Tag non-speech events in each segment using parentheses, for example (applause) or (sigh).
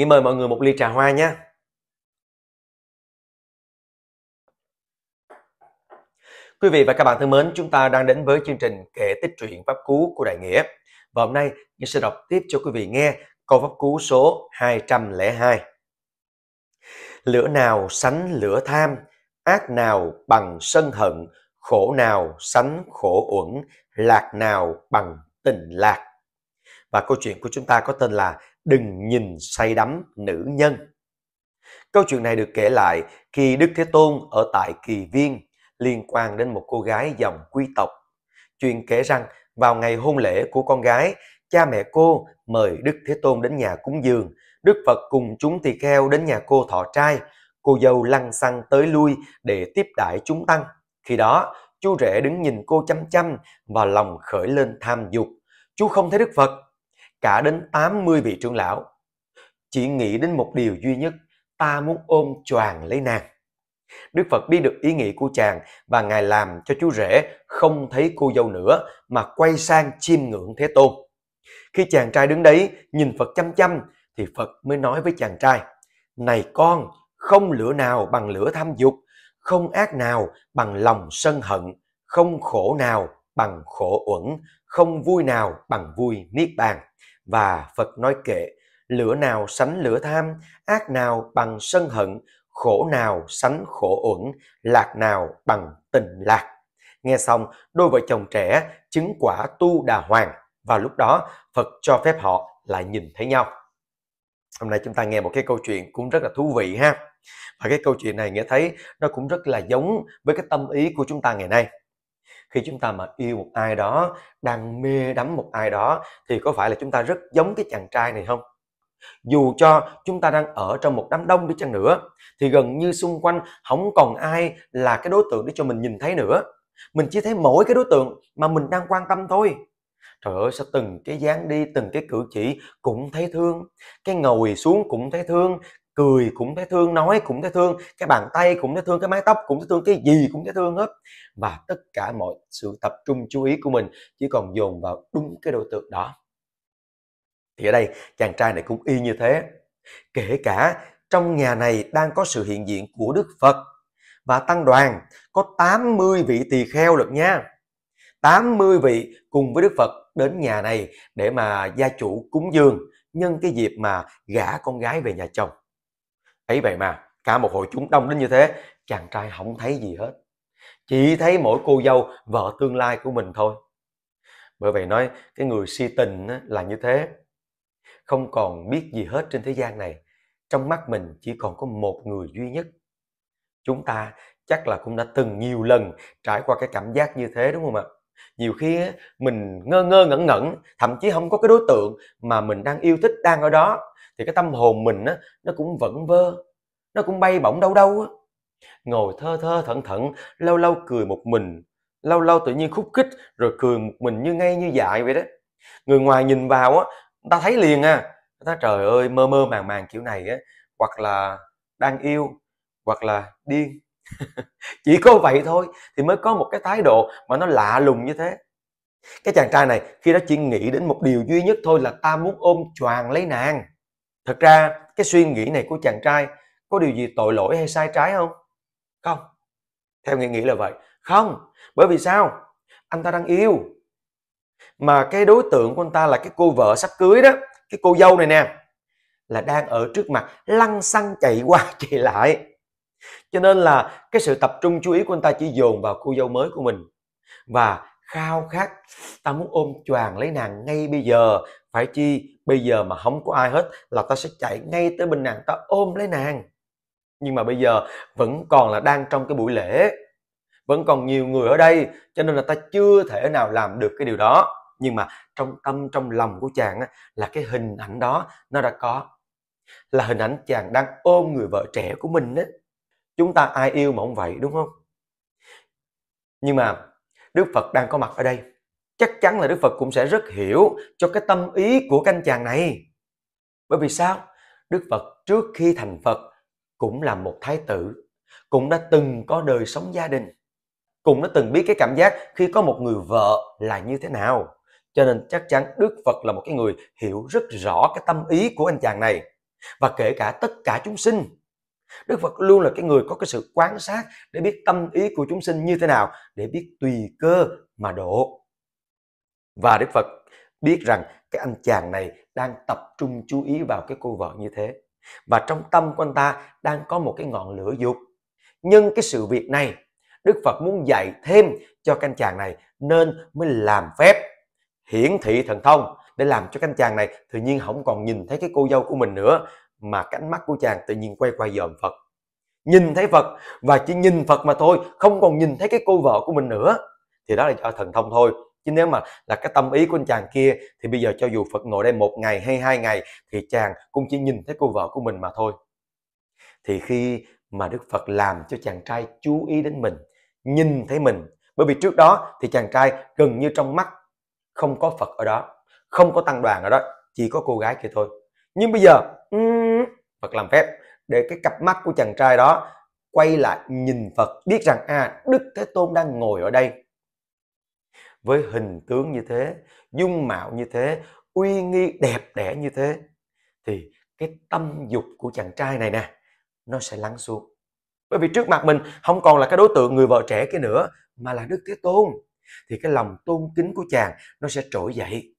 Nghĩ mời mọi người một ly trà hoa nhé. Quý vị và các bạn thân mến, chúng ta đang đến với chương trình kể tích truyện pháp cú của Đại Nghĩa. Và hôm nay, Nghĩa sẽ đọc tiếp cho quý vị nghe câu pháp cú số 202. Lửa nào sánh lửa tham, ác nào bằng sân hận, khổ nào sánh khổ uẩn, lạc nào bằng tình lạc. Và câu chuyện của chúng ta có tên là đừng nhìn say đắm nữ nhân. Câu chuyện này được kể lại khi Đức Thế Tôn ở tại Kỳ Viên liên quan đến một cô gái dòng quý tộc. Chuyện kể rằng vào ngày hôn lễ của con gái, cha mẹ cô mời Đức Thế Tôn đến nhà cúng dường, Đức Phật cùng chúng tỳ kheo đến nhà cô thọ trai, cô dâu lăn xăng tới lui để tiếp đãi chúng tăng. Khi đó, chú rể đứng nhìn cô chăm chăm và lòng khởi lên tham dục. Chú không thấy Đức Phật cả đến 80 vị trưởng lão. Chỉ nghĩ đến một điều duy nhất, ta muốn ôm choàng lấy nàng. Đức Phật biết được ý nghĩ của chàng và Ngài làm cho chú rể không thấy cô dâu nữa mà quay sang chiêm ngưỡng Thế Tôn. Khi chàng trai đứng đấy nhìn Phật chăm chăm thì Phật mới nói với chàng trai, Này con, không lửa nào bằng lửa tham dục, không ác nào bằng lòng sân hận, không khổ nào bằng khổ uẩn, không vui nào bằng vui niết bàn. Và Phật nói kệ, lửa nào sánh lửa tham, ác nào bằng sân hận, khổ nào sánh khổ uẩn, lạc nào bằng tình lạc. Nghe xong, đôi vợ chồng trẻ chứng quả tu đà hoàng. và lúc đó, Phật cho phép họ lại nhìn thấy nhau. Hôm nay chúng ta nghe một cái câu chuyện cũng rất là thú vị ha. Và cái câu chuyện này nghĩa thấy nó cũng rất là giống với cái tâm ý của chúng ta ngày nay khi chúng ta mà yêu một ai đó đang mê đắm một ai đó thì có phải là chúng ta rất giống cái chàng trai này không dù cho chúng ta đang ở trong một đám đông đi chăng nữa thì gần như xung quanh không còn ai là cái đối tượng để cho mình nhìn thấy nữa mình chỉ thấy mỗi cái đối tượng mà mình đang quan tâm thôi trời ơi sao từng cái dáng đi từng cái cử chỉ cũng thấy thương cái ngồi xuống cũng thấy thương cười cũng thấy thương nói cũng thấy thương cái bàn tay cũng thấy thương cái mái tóc cũng thấy thương cái gì cũng thấy thương hết và tất cả mọi sự tập trung chú ý của mình chỉ còn dồn vào đúng cái đối tượng đó thì ở đây chàng trai này cũng y như thế kể cả trong nhà này đang có sự hiện diện của Đức Phật và tăng đoàn có 80 vị tỳ kheo lận nha 80 vị cùng với Đức Phật đến nhà này để mà gia chủ cúng dường nhân cái dịp mà gả con gái về nhà chồng Ấy vậy mà, cả một hội chúng đông đến như thế, chàng trai không thấy gì hết. Chỉ thấy mỗi cô dâu vợ tương lai của mình thôi. Bởi vậy nói, cái người si tình là như thế. Không còn biết gì hết trên thế gian này. Trong mắt mình chỉ còn có một người duy nhất. Chúng ta chắc là cũng đã từng nhiều lần trải qua cái cảm giác như thế đúng không ạ? nhiều khi mình ngơ ngơ ngẩn ngẩn thậm chí không có cái đối tượng mà mình đang yêu thích đang ở đó thì cái tâm hồn mình á, nó cũng vẫn vơ nó cũng bay bổng đâu đâu á. ngồi thơ thơ thẩn thẩn lâu lâu cười một mình lâu lâu tự nhiên khúc khích rồi cười một mình như ngay như dại vậy đó người ngoài nhìn vào á ta thấy liền à ta trời ơi mơ mơ màng màng kiểu này á hoặc là đang yêu hoặc là điên (laughs) chỉ có vậy thôi thì mới có một cái thái độ mà nó lạ lùng như thế cái chàng trai này khi đó chỉ nghĩ đến một điều duy nhất thôi là ta muốn ôm choàng lấy nàng thật ra cái suy nghĩ này của chàng trai có điều gì tội lỗi hay sai trái không không theo nghĩa nghĩ là vậy không bởi vì sao anh ta đang yêu mà cái đối tượng của anh ta là cái cô vợ sắp cưới đó cái cô dâu này nè là đang ở trước mặt lăn xăng chạy qua chạy lại cho nên là cái sự tập trung chú ý của anh ta chỉ dồn vào cô dâu mới của mình và khao khát ta muốn ôm choàng lấy nàng ngay bây giờ phải chi bây giờ mà không có ai hết là ta sẽ chạy ngay tới bên nàng ta ôm lấy nàng nhưng mà bây giờ vẫn còn là đang trong cái buổi lễ vẫn còn nhiều người ở đây cho nên là ta chưa thể nào làm được cái điều đó nhưng mà trong tâm trong lòng của chàng là cái hình ảnh đó nó đã có là hình ảnh chàng đang ôm người vợ trẻ của mình á Chúng ta ai yêu mà không vậy đúng không? Nhưng mà Đức Phật đang có mặt ở đây. Chắc chắn là Đức Phật cũng sẽ rất hiểu cho cái tâm ý của canh chàng này. Bởi vì sao? Đức Phật trước khi thành Phật cũng là một thái tử, cũng đã từng có đời sống gia đình, cũng đã từng biết cái cảm giác khi có một người vợ là như thế nào. Cho nên chắc chắn Đức Phật là một cái người hiểu rất rõ cái tâm ý của anh chàng này và kể cả tất cả chúng sinh Đức Phật luôn là cái người có cái sự quan sát để biết tâm ý của chúng sinh như thế nào, để biết tùy cơ mà độ. Và Đức Phật biết rằng cái anh chàng này đang tập trung chú ý vào cái cô vợ như thế. Và trong tâm của anh ta đang có một cái ngọn lửa dục. Nhưng cái sự việc này, Đức Phật muốn dạy thêm cho canh chàng này nên mới làm phép hiển thị thần thông để làm cho canh chàng này tự nhiên không còn nhìn thấy cái cô dâu của mình nữa mà cánh mắt của chàng tự nhiên quay qua dòm Phật. Nhìn thấy Phật và chỉ nhìn Phật mà thôi, không còn nhìn thấy cái cô vợ của mình nữa. Thì đó là do thần thông thôi. Chứ nếu mà là cái tâm ý của anh chàng kia thì bây giờ cho dù Phật ngồi đây một ngày hay hai ngày thì chàng cũng chỉ nhìn thấy cô vợ của mình mà thôi. Thì khi mà Đức Phật làm cho chàng trai chú ý đến mình, nhìn thấy mình. Bởi vì trước đó thì chàng trai gần như trong mắt không có Phật ở đó, không có tăng đoàn ở đó, chỉ có cô gái kia thôi nhưng bây giờ ừ. Phật làm phép để cái cặp mắt của chàng trai đó quay lại nhìn Phật biết rằng à Đức Thế Tôn đang ngồi ở đây với hình tướng như thế dung mạo như thế uy nghi đẹp đẽ như thế thì cái tâm dục của chàng trai này nè nó sẽ lắng xuống bởi vì trước mặt mình không còn là cái đối tượng người vợ trẻ kia nữa mà là Đức Thế Tôn thì cái lòng tôn kính của chàng nó sẽ trỗi dậy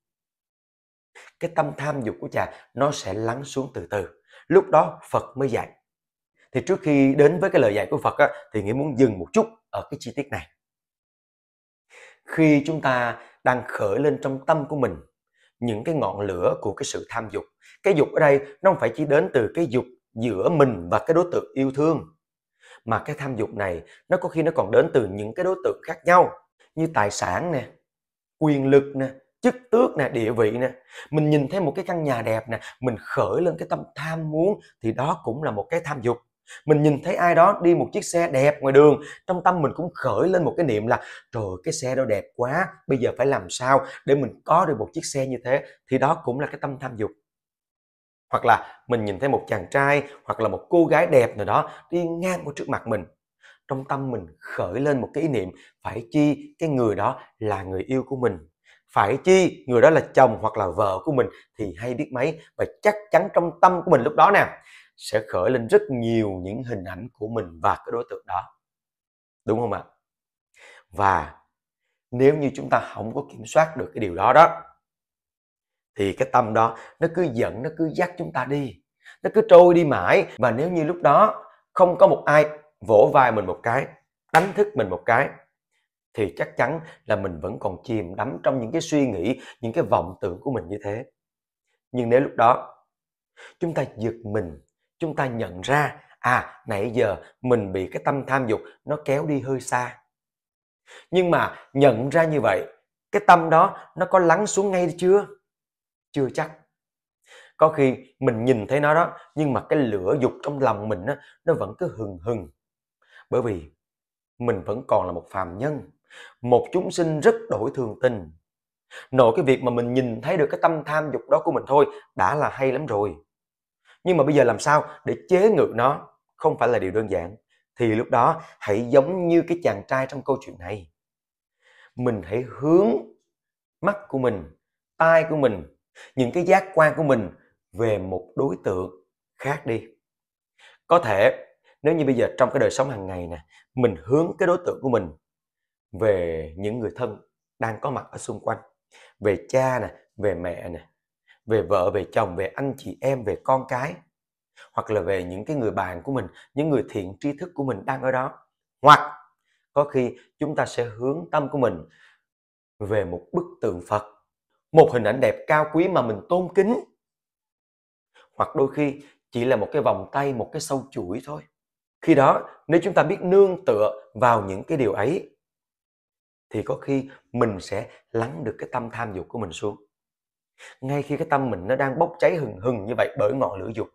cái tâm tham dục của cha nó sẽ lắng xuống từ từ lúc đó phật mới dạy thì trước khi đến với cái lời dạy của phật á, thì nghĩ muốn dừng một chút ở cái chi tiết này khi chúng ta đang khởi lên trong tâm của mình những cái ngọn lửa của cái sự tham dục cái dục ở đây nó không phải chỉ đến từ cái dục giữa mình và cái đối tượng yêu thương mà cái tham dục này nó có khi nó còn đến từ những cái đối tượng khác nhau như tài sản nè quyền lực nè chức tước nè địa vị nè mình nhìn thấy một cái căn nhà đẹp nè mình khởi lên cái tâm tham muốn thì đó cũng là một cái tham dục mình nhìn thấy ai đó đi một chiếc xe đẹp ngoài đường trong tâm mình cũng khởi lên một cái niệm là trời cái xe đó đẹp quá bây giờ phải làm sao để mình có được một chiếc xe như thế thì đó cũng là cái tâm tham dục hoặc là mình nhìn thấy một chàng trai hoặc là một cô gái đẹp nào đó đi ngang qua trước mặt mình trong tâm mình khởi lên một cái ý niệm phải chi cái người đó là người yêu của mình phải chi người đó là chồng hoặc là vợ của mình thì hay biết mấy và chắc chắn trong tâm của mình lúc đó nè sẽ khởi lên rất nhiều những hình ảnh của mình và cái đối tượng đó đúng không ạ và nếu như chúng ta không có kiểm soát được cái điều đó đó thì cái tâm đó nó cứ giận nó cứ dắt chúng ta đi nó cứ trôi đi mãi và nếu như lúc đó không có một ai vỗ vai mình một cái đánh thức mình một cái thì chắc chắn là mình vẫn còn chìm đắm trong những cái suy nghĩ, những cái vọng tưởng của mình như thế. Nhưng nếu lúc đó chúng ta giật mình, chúng ta nhận ra à nãy giờ mình bị cái tâm tham dục nó kéo đi hơi xa. Nhưng mà nhận ra như vậy, cái tâm đó nó có lắng xuống ngay chưa? Chưa chắc. Có khi mình nhìn thấy nó đó, nhưng mà cái lửa dục trong lòng mình đó, nó vẫn cứ hừng hừng. Bởi vì mình vẫn còn là một phàm nhân một chúng sinh rất đổi thường tình nội cái việc mà mình nhìn thấy được cái tâm tham dục đó của mình thôi đã là hay lắm rồi nhưng mà bây giờ làm sao để chế ngự nó không phải là điều đơn giản thì lúc đó hãy giống như cái chàng trai trong câu chuyện này mình hãy hướng mắt của mình tai của mình những cái giác quan của mình về một đối tượng khác đi có thể nếu như bây giờ trong cái đời sống hàng ngày nè mình hướng cái đối tượng của mình về những người thân đang có mặt ở xung quanh về cha nè về mẹ nè về vợ về chồng về anh chị em về con cái hoặc là về những cái người bạn của mình những người thiện tri thức của mình đang ở đó hoặc có khi chúng ta sẽ hướng tâm của mình về một bức tượng phật một hình ảnh đẹp cao quý mà mình tôn kính hoặc đôi khi chỉ là một cái vòng tay một cái sâu chuỗi thôi khi đó nếu chúng ta biết nương tựa vào những cái điều ấy thì có khi mình sẽ lắng được cái tâm tham dục của mình xuống ngay khi cái tâm mình nó đang bốc cháy hừng hừng như vậy bởi ngọn lửa dục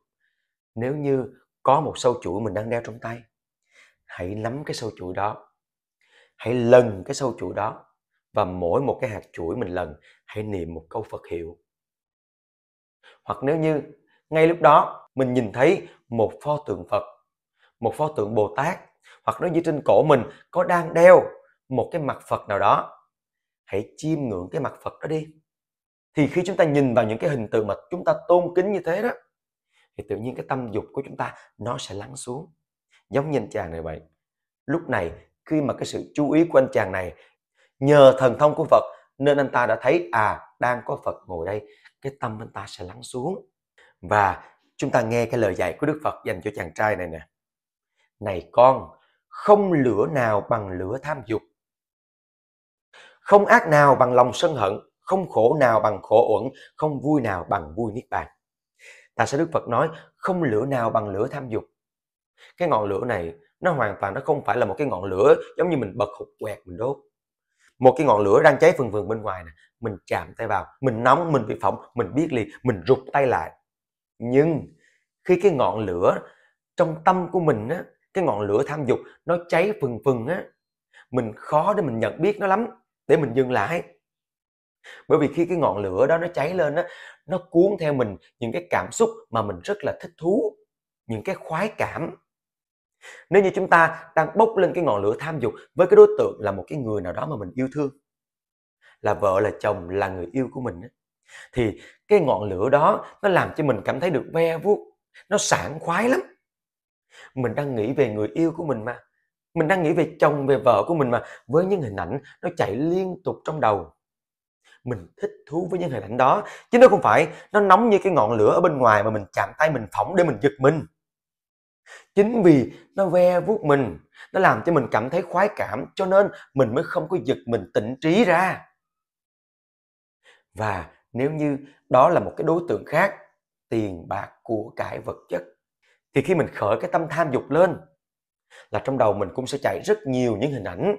nếu như có một sâu chuỗi mình đang đeo trong tay hãy nắm cái sâu chuỗi đó hãy lần cái sâu chuỗi đó và mỗi một cái hạt chuỗi mình lần hãy niệm một câu phật hiệu hoặc nếu như ngay lúc đó mình nhìn thấy một pho tượng phật một pho tượng bồ tát hoặc nếu như trên cổ mình có đang đeo một cái mặt Phật nào đó hãy chiêm ngưỡng cái mặt Phật đó đi thì khi chúng ta nhìn vào những cái hình tượng mà chúng ta tôn kính như thế đó thì tự nhiên cái tâm dục của chúng ta nó sẽ lắng xuống giống như anh chàng này vậy lúc này khi mà cái sự chú ý của anh chàng này nhờ thần thông của Phật nên anh ta đã thấy à đang có Phật ngồi đây cái tâm anh ta sẽ lắng xuống và chúng ta nghe cái lời dạy của Đức Phật dành cho chàng trai này nè này con không lửa nào bằng lửa tham dục không ác nào bằng lòng sân hận không khổ nào bằng khổ uẩn không vui nào bằng vui niết bàn tại sao đức phật nói không lửa nào bằng lửa tham dục cái ngọn lửa này nó hoàn toàn nó không phải là một cái ngọn lửa giống như mình bật hụt quẹt mình đốt một cái ngọn lửa đang cháy phừng phừng bên ngoài này mình chạm tay vào mình nóng mình bị phỏng mình biết liền mình rụt tay lại nhưng khi cái ngọn lửa trong tâm của mình á cái ngọn lửa tham dục nó cháy phừng phừng á mình khó để mình nhận biết nó lắm để mình dừng lại bởi vì khi cái ngọn lửa đó nó cháy lên á nó cuốn theo mình những cái cảm xúc mà mình rất là thích thú những cái khoái cảm nếu như chúng ta đang bốc lên cái ngọn lửa tham dục với cái đối tượng là một cái người nào đó mà mình yêu thương là vợ là chồng là người yêu của mình thì cái ngọn lửa đó nó làm cho mình cảm thấy được ve vuốt nó sảng khoái lắm mình đang nghĩ về người yêu của mình mà mình đang nghĩ về chồng về vợ của mình mà với những hình ảnh nó chạy liên tục trong đầu mình thích thú với những hình ảnh đó chứ nó không phải nó nóng như cái ngọn lửa ở bên ngoài mà mình chạm tay mình phỏng để mình giật mình chính vì nó ve vuốt mình nó làm cho mình cảm thấy khoái cảm cho nên mình mới không có giật mình tỉnh trí ra và nếu như đó là một cái đối tượng khác tiền bạc của cải vật chất thì khi mình khởi cái tâm tham dục lên là trong đầu mình cũng sẽ chạy rất nhiều những hình ảnh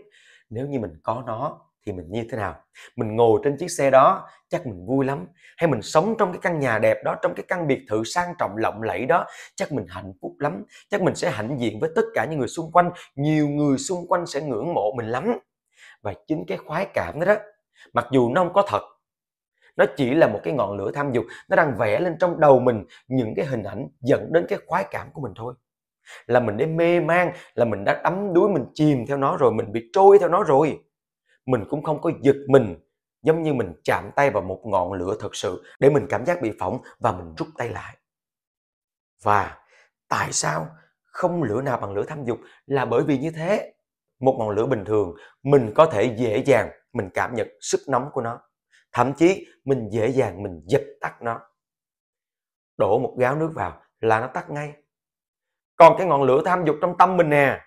nếu như mình có nó thì mình như thế nào mình ngồi trên chiếc xe đó chắc mình vui lắm hay mình sống trong cái căn nhà đẹp đó trong cái căn biệt thự sang trọng lộng lẫy đó chắc mình hạnh phúc lắm chắc mình sẽ hãnh diện với tất cả những người xung quanh nhiều người xung quanh sẽ ngưỡng mộ mình lắm và chính cái khoái cảm đó đó mặc dù nó không có thật nó chỉ là một cái ngọn lửa tham dục nó đang vẽ lên trong đầu mình những cái hình ảnh dẫn đến cái khoái cảm của mình thôi là mình đã mê man là mình đã đắm đuối mình chìm theo nó rồi mình bị trôi theo nó rồi mình cũng không có giật mình giống như mình chạm tay vào một ngọn lửa thật sự để mình cảm giác bị phỏng và mình rút tay lại và tại sao không lửa nào bằng lửa tham dục là bởi vì như thế một ngọn lửa bình thường mình có thể dễ dàng mình cảm nhận sức nóng của nó thậm chí mình dễ dàng mình dập tắt nó đổ một gáo nước vào là nó tắt ngay còn cái ngọn lửa tham dục trong tâm mình nè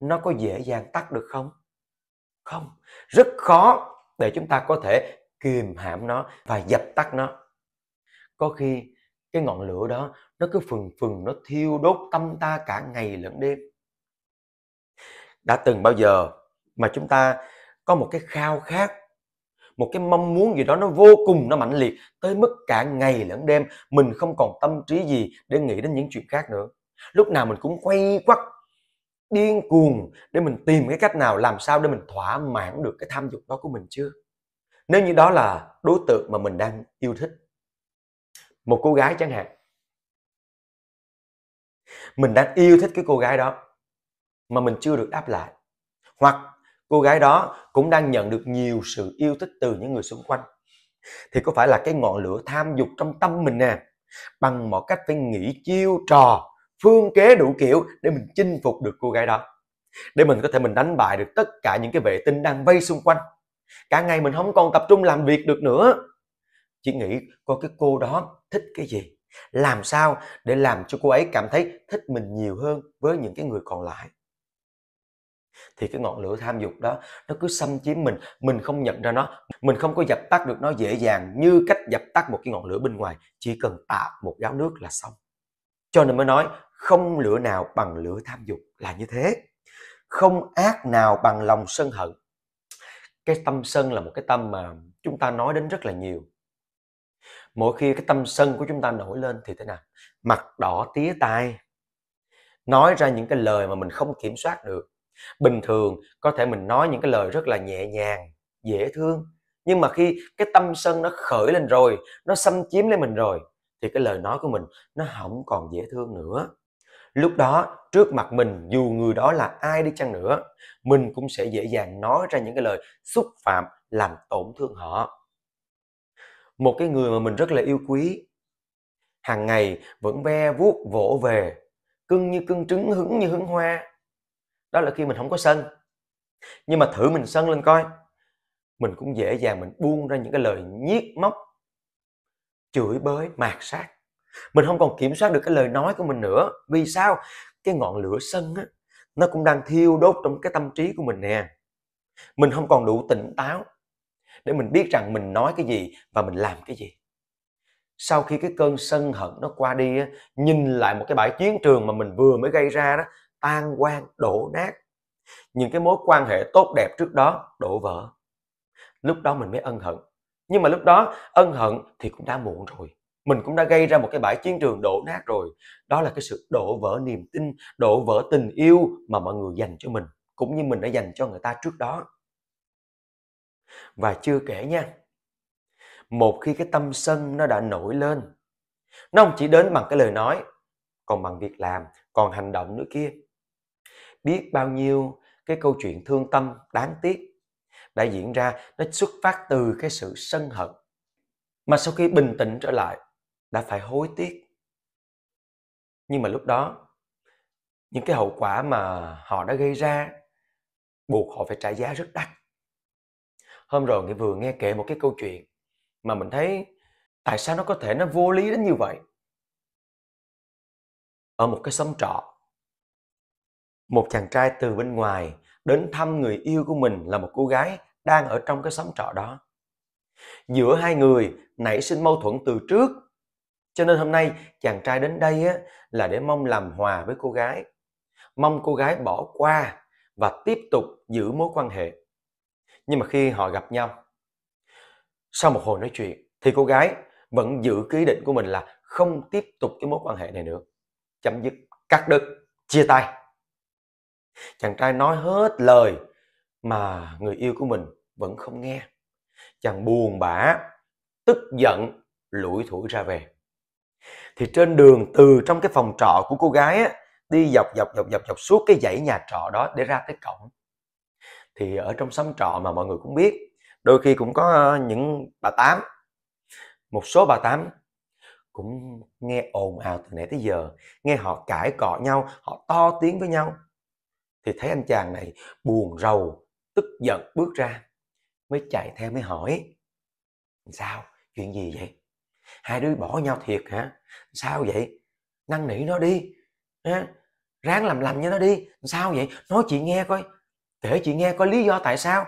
nó có dễ dàng tắt được không không rất khó để chúng ta có thể kìm hãm nó và dập tắt nó có khi cái ngọn lửa đó nó cứ phừng phừng nó thiêu đốt tâm ta cả ngày lẫn đêm đã từng bao giờ mà chúng ta có một cái khao khát một cái mong muốn gì đó nó vô cùng nó mạnh liệt tới mức cả ngày lẫn đêm mình không còn tâm trí gì để nghĩ đến những chuyện khác nữa lúc nào mình cũng quay quắt điên cuồng để mình tìm cái cách nào làm sao để mình thỏa mãn được cái tham dục đó của mình chưa nếu như đó là đối tượng mà mình đang yêu thích một cô gái chẳng hạn mình đang yêu thích cái cô gái đó mà mình chưa được đáp lại hoặc cô gái đó cũng đang nhận được nhiều sự yêu thích từ những người xung quanh thì có phải là cái ngọn lửa tham dục trong tâm mình nè bằng mọi cách phải nghĩ chiêu trò phương kế đủ kiểu để mình chinh phục được cô gái đó để mình có thể mình đánh bại được tất cả những cái vệ tinh đang vây xung quanh cả ngày mình không còn tập trung làm việc được nữa chỉ nghĩ coi cái cô đó thích cái gì làm sao để làm cho cô ấy cảm thấy thích mình nhiều hơn với những cái người còn lại thì cái ngọn lửa tham dục đó nó cứ xâm chiếm mình mình không nhận ra nó mình không có dập tắt được nó dễ dàng như cách dập tắt một cái ngọn lửa bên ngoài chỉ cần tạo một gáo nước là xong cho nên mới nói không lửa nào bằng lửa tham dục là như thế không ác nào bằng lòng sân hận cái tâm sân là một cái tâm mà chúng ta nói đến rất là nhiều mỗi khi cái tâm sân của chúng ta nổi lên thì thế nào mặt đỏ tía tai nói ra những cái lời mà mình không kiểm soát được bình thường có thể mình nói những cái lời rất là nhẹ nhàng dễ thương nhưng mà khi cái tâm sân nó khởi lên rồi nó xâm chiếm lên mình rồi thì cái lời nói của mình nó không còn dễ thương nữa lúc đó trước mặt mình dù người đó là ai đi chăng nữa mình cũng sẽ dễ dàng nói ra những cái lời xúc phạm làm tổn thương họ một cái người mà mình rất là yêu quý hàng ngày vẫn ve vuốt vỗ về cưng như cưng trứng hứng như hứng hoa đó là khi mình không có sân nhưng mà thử mình sân lên coi mình cũng dễ dàng mình buông ra những cái lời nhiếc móc chửi bới mạt sát mình không còn kiểm soát được cái lời nói của mình nữa vì sao cái ngọn lửa sân á, nó cũng đang thiêu đốt trong cái tâm trí của mình nè mình không còn đủ tỉnh táo để mình biết rằng mình nói cái gì và mình làm cái gì sau khi cái cơn sân hận nó qua đi á, nhìn lại một cái bãi chiến trường mà mình vừa mới gây ra đó tan quan đổ nát những cái mối quan hệ tốt đẹp trước đó đổ vỡ lúc đó mình mới ân hận nhưng mà lúc đó ân hận thì cũng đã muộn rồi mình cũng đã gây ra một cái bãi chiến trường đổ nát rồi đó là cái sự đổ vỡ niềm tin đổ vỡ tình yêu mà mọi người dành cho mình cũng như mình đã dành cho người ta trước đó và chưa kể nha một khi cái tâm sân nó đã nổi lên nó không chỉ đến bằng cái lời nói còn bằng việc làm còn hành động nữa kia biết bao nhiêu cái câu chuyện thương tâm đáng tiếc đã diễn ra nó xuất phát từ cái sự sân hận mà sau khi bình tĩnh trở lại đã phải hối tiếc nhưng mà lúc đó những cái hậu quả mà họ đã gây ra buộc họ phải trả giá rất đắt hôm rồi nghĩa vừa nghe kể một cái câu chuyện mà mình thấy tại sao nó có thể nó vô lý đến như vậy ở một cái xóm trọ một chàng trai từ bên ngoài đến thăm người yêu của mình là một cô gái đang ở trong cái xóm trọ đó giữa hai người nảy sinh mâu thuẫn từ trước cho nên hôm nay chàng trai đến đây á, là để mong làm hòa với cô gái. Mong cô gái bỏ qua và tiếp tục giữ mối quan hệ. Nhưng mà khi họ gặp nhau, sau một hồi nói chuyện thì cô gái vẫn giữ ký định của mình là không tiếp tục cái mối quan hệ này nữa. Chấm dứt, cắt đứt, chia tay. Chàng trai nói hết lời mà người yêu của mình vẫn không nghe. Chàng buồn bã, tức giận, lủi thủi ra về thì trên đường từ trong cái phòng trọ của cô gái á, đi dọc dọc dọc dọc dọc suốt cái dãy nhà trọ đó để ra tới cổng thì ở trong xóm trọ mà mọi người cũng biết đôi khi cũng có ờ, những bà tám một số bà tám cũng nghe ồn ào từ nãy tới giờ nghe họ cãi cọ nhau họ to tiếng với nhau thì thấy anh chàng này buồn rầu tức giận bước ra mới chạy theo mới hỏi sao chuyện gì vậy hai đứa bỏ nhau thiệt hả sao vậy năn nỉ nó đi ha? ráng làm lành với nó đi sao vậy nói chị nghe coi kể chị nghe coi lý do tại sao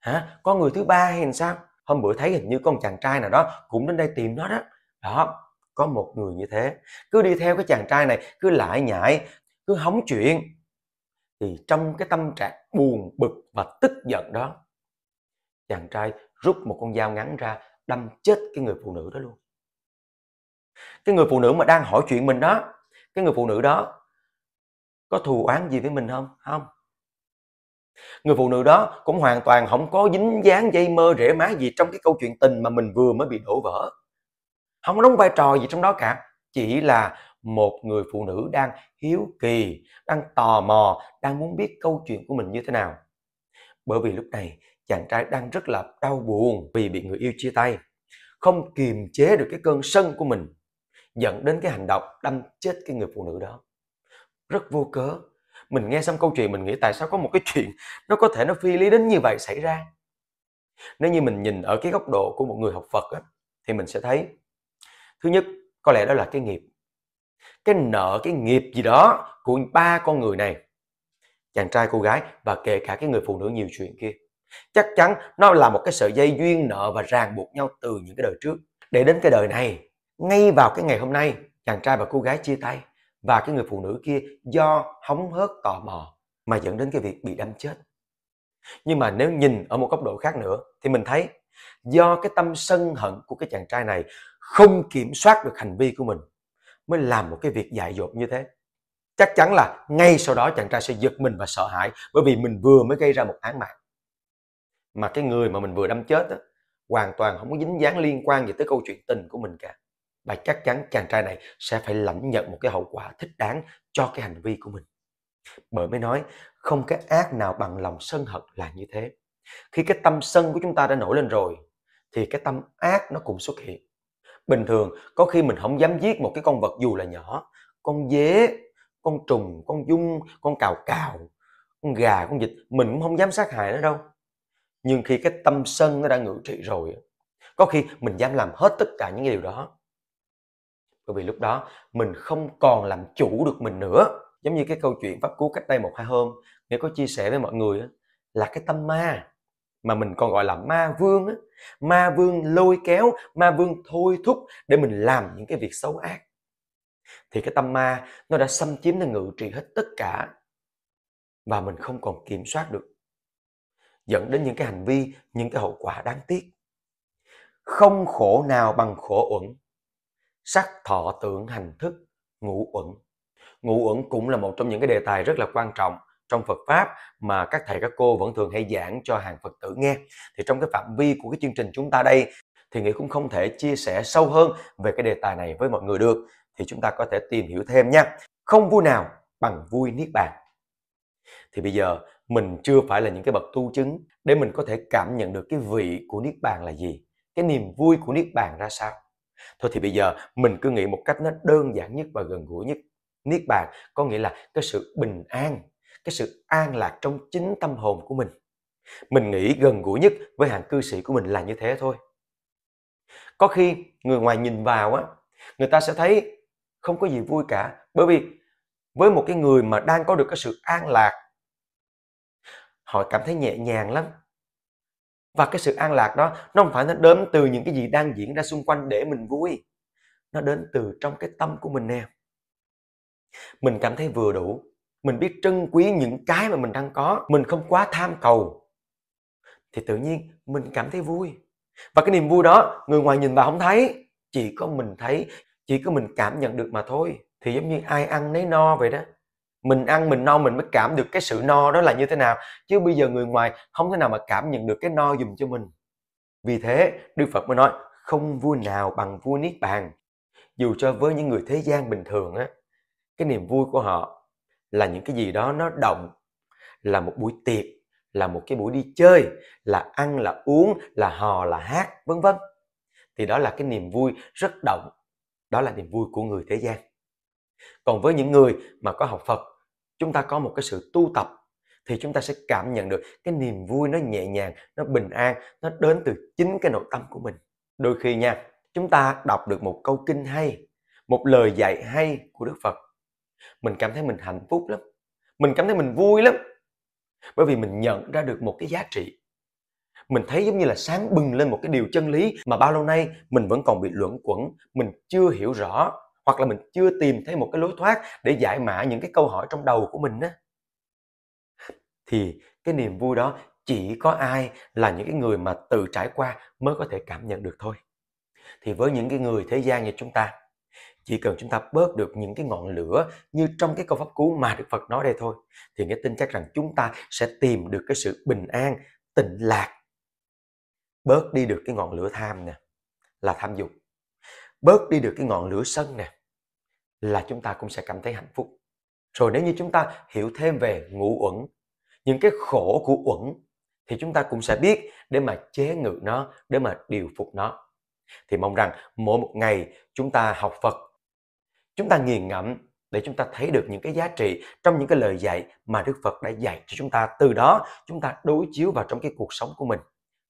hả có người thứ ba hay làm sao hôm bữa thấy hình như con chàng trai nào đó cũng đến đây tìm nó đó đó có một người như thế cứ đi theo cái chàng trai này cứ lại nhại cứ hóng chuyện thì trong cái tâm trạng buồn bực và tức giận đó chàng trai rút một con dao ngắn ra đâm chết cái người phụ nữ đó luôn cái người phụ nữ mà đang hỏi chuyện mình đó cái người phụ nữ đó có thù oán gì với mình không không người phụ nữ đó cũng hoàn toàn không có dính dáng dây mơ rễ má gì trong cái câu chuyện tình mà mình vừa mới bị đổ vỡ không đóng vai trò gì trong đó cả chỉ là một người phụ nữ đang hiếu kỳ đang tò mò đang muốn biết câu chuyện của mình như thế nào bởi vì lúc này chàng trai đang rất là đau buồn vì bị người yêu chia tay không kiềm chế được cái cơn sân của mình dẫn đến cái hành động đâm chết cái người phụ nữ đó rất vô cớ mình nghe xong câu chuyện mình nghĩ tại sao có một cái chuyện nó có thể nó phi lý đến như vậy xảy ra nếu như mình nhìn ở cái góc độ của một người học Phật á, thì mình sẽ thấy thứ nhất có lẽ đó là cái nghiệp cái nợ cái nghiệp gì đó của ba con người này chàng trai cô gái và kể cả cái người phụ nữ nhiều chuyện kia chắc chắn nó là một cái sợi dây duyên nợ và ràng buộc nhau từ những cái đời trước để đến cái đời này ngay vào cái ngày hôm nay chàng trai và cô gái chia tay và cái người phụ nữ kia do hóng hớt tò mò mà dẫn đến cái việc bị đâm chết nhưng mà nếu nhìn ở một góc độ khác nữa thì mình thấy do cái tâm sân hận của cái chàng trai này không kiểm soát được hành vi của mình mới làm một cái việc dại dột như thế chắc chắn là ngay sau đó chàng trai sẽ giật mình và sợ hãi bởi vì mình vừa mới gây ra một án mạng mà cái người mà mình vừa đâm chết đó, hoàn toàn không có dính dáng liên quan gì tới câu chuyện tình của mình cả và chắc chắn chàng trai này sẽ phải lãnh nhận một cái hậu quả thích đáng cho cái hành vi của mình. Bởi mới nói, không cái ác nào bằng lòng sân hận là như thế. Khi cái tâm sân của chúng ta đã nổi lên rồi, thì cái tâm ác nó cũng xuất hiện. Bình thường, có khi mình không dám giết một cái con vật dù là nhỏ, con dế, con trùng, con dung, con cào cào, con gà, con vịt, mình cũng không dám sát hại nó đâu. Nhưng khi cái tâm sân nó đã ngự trị rồi, có khi mình dám làm hết tất cả những điều đó bởi vì lúc đó mình không còn làm chủ được mình nữa giống như cái câu chuyện pháp cú cách đây một hai hôm nghĩa có chia sẻ với mọi người là cái tâm ma mà mình còn gọi là ma vương ma vương lôi kéo ma vương thôi thúc để mình làm những cái việc xấu ác thì cái tâm ma nó đã xâm chiếm nó ngự trị hết tất cả và mình không còn kiểm soát được dẫn đến những cái hành vi những cái hậu quả đáng tiếc không khổ nào bằng khổ uẩn sắc thọ tưởng hành thức ngũ uẩn ngũ uẩn cũng là một trong những cái đề tài rất là quan trọng trong Phật pháp mà các thầy các cô vẫn thường hay giảng cho hàng Phật tử nghe thì trong cái phạm vi của cái chương trình chúng ta đây thì nghĩ cũng không thể chia sẻ sâu hơn về cái đề tài này với mọi người được thì chúng ta có thể tìm hiểu thêm nha không vui nào bằng vui niết bàn thì bây giờ mình chưa phải là những cái bậc tu chứng để mình có thể cảm nhận được cái vị của niết bàn là gì cái niềm vui của niết bàn ra sao Thôi thì bây giờ mình cứ nghĩ một cách nó đơn giản nhất và gần gũi nhất. Niết bàn có nghĩa là cái sự bình an, cái sự an lạc trong chính tâm hồn của mình. Mình nghĩ gần gũi nhất với hàng cư sĩ của mình là như thế thôi. Có khi người ngoài nhìn vào á, người ta sẽ thấy không có gì vui cả bởi vì với một cái người mà đang có được cái sự an lạc họ cảm thấy nhẹ nhàng lắm và cái sự an lạc đó nó không phải nó đến từ những cái gì đang diễn ra xung quanh để mình vui nó đến từ trong cái tâm của mình nè mình cảm thấy vừa đủ mình biết trân quý những cái mà mình đang có mình không quá tham cầu thì tự nhiên mình cảm thấy vui và cái niềm vui đó người ngoài nhìn vào không thấy chỉ có mình thấy chỉ có mình cảm nhận được mà thôi thì giống như ai ăn nấy no vậy đó mình ăn mình no mình mới cảm được cái sự no đó là như thế nào chứ bây giờ người ngoài không thể nào mà cảm nhận được cái no dùm cho mình vì thế đức phật mới nói không vui nào bằng vui niết bàn dù cho với những người thế gian bình thường á cái niềm vui của họ là những cái gì đó nó động là một buổi tiệc là một cái buổi đi chơi là ăn là uống là hò là hát vân vân thì đó là cái niềm vui rất động đó là niềm vui của người thế gian còn với những người mà có học phật chúng ta có một cái sự tu tập thì chúng ta sẽ cảm nhận được cái niềm vui nó nhẹ nhàng nó bình an nó đến từ chính cái nội tâm của mình đôi khi nha chúng ta đọc được một câu kinh hay một lời dạy hay của đức phật mình cảm thấy mình hạnh phúc lắm mình cảm thấy mình vui lắm bởi vì mình nhận ra được một cái giá trị mình thấy giống như là sáng bừng lên một cái điều chân lý mà bao lâu nay mình vẫn còn bị luẩn quẩn mình chưa hiểu rõ hoặc là mình chưa tìm thấy một cái lối thoát để giải mã những cái câu hỏi trong đầu của mình á thì cái niềm vui đó chỉ có ai là những cái người mà tự trải qua mới có thể cảm nhận được thôi thì với những cái người thế gian như chúng ta chỉ cần chúng ta bớt được những cái ngọn lửa như trong cái câu pháp cú mà Đức Phật nói đây thôi thì nghĩa tin chắc rằng chúng ta sẽ tìm được cái sự bình an, tịnh lạc. Bớt đi được cái ngọn lửa tham nè, là tham dục. Bớt đi được cái ngọn lửa sân nè, là chúng ta cũng sẽ cảm thấy hạnh phúc rồi nếu như chúng ta hiểu thêm về ngũ uẩn những cái khổ của uẩn thì chúng ta cũng sẽ biết để mà chế ngự nó để mà điều phục nó thì mong rằng mỗi một ngày chúng ta học phật chúng ta nghiền ngẫm để chúng ta thấy được những cái giá trị trong những cái lời dạy mà đức phật đã dạy cho chúng ta từ đó chúng ta đối chiếu vào trong cái cuộc sống của mình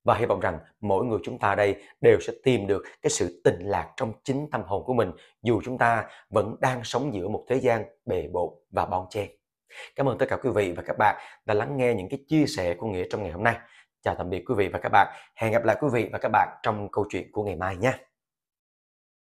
và hy vọng rằng mỗi người chúng ta đây đều sẽ tìm được cái sự tình lạc trong chính tâm hồn của mình dù chúng ta vẫn đang sống giữa một thế gian bề bộn và bon chen. Cảm ơn tất cả quý vị và các bạn đã lắng nghe những cái chia sẻ của Nghĩa trong ngày hôm nay. Chào tạm biệt quý vị và các bạn. Hẹn gặp lại quý vị và các bạn trong câu chuyện của ngày mai nhé.